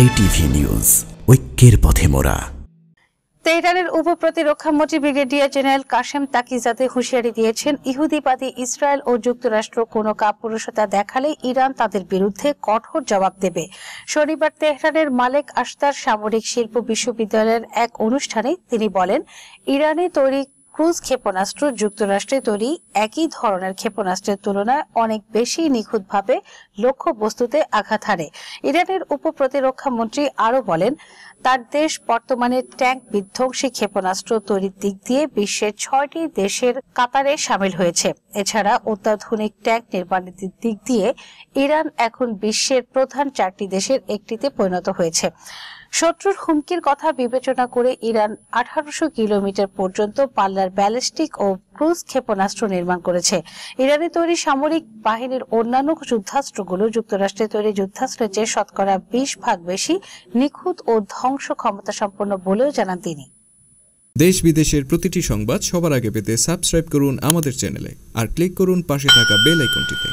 JTV news ঐক্যের পথে মোরা তেহরানের মন্ত্রী ব্রিগেডিয়ার জেনারেল কাশেম তাকিজাদে হুঁশিয়ারি দিয়েছেন ইহুদিবাদী ইসরায়েল ও যুক্তরাষ্ট্র কোনো কাপুরুষতা দেখালে ইরান তাদের বিরুদ্ধে কঠোর জবাব দেবে শনিবার তেহরানের মালেক আস্তার সামরিক শিল্প বিশ্ববিদ্যালয়ের এক অনুষ্ঠানে তিনি বলেন ইরানে তৈরি ক্রুজ ক্ষেপণাস্ত্র যুক্তরাষ্ট্রে তৈরি একই ধরনের ক্ষেপণাস্ত্রের তুলনায় অনেক বেশি নিখুঁতভাবে বস্তুতে আঘাত হারে ইরানের উপপ্রতিরক্ষা মন্ত্রী আরও বলেন তার দেশ বর্তমানে ট্যাঙ্ক বিধ্বংসী ক্ষেপণাস্ত্র তৈরির দিক দিয়ে বিশ্বের ছয়টি দেশের কাতারে সামিল হয়েছে এছাড়া অত্যাধুনিক ট্যাঙ্ক নির্মাণের দিক দিয়ে ইরান এখন বিশ্বের প্রধান চারটি দেশের একটিতে পরিণত হয়েছে শত্রুর হুমকির কথা বিবেচনা করে ইরান আঠারোশো কিলোমিটার পর্যন্ত পাল্লার ব্যালিস্টিক ও ক্রুজ ক্ষেপণাস্ত্র নির্মাণ করেছে ইরানে তৈরি সামরিক বাহিনীর অন্যান্য যুদ্ধাস্ত্রগুলো যুক্তরাষ্ট্রে তৈরি যুদ্ধাস্ত্রের চেয়ে শতকরা বিশ ভাগ বেশি নিখুঁত ও ধ্বংস ক্ষমতা সম্পন্ন বলেও জানান তিনি দেশ বিদেশের প্রতিটি সংবাদ সবার আগে পেতে সাবস্ক্রাইব করুন আমাদের চ্যানেলে আর ক্লিক করুন পাশে থাকা বেল আইকনটিতে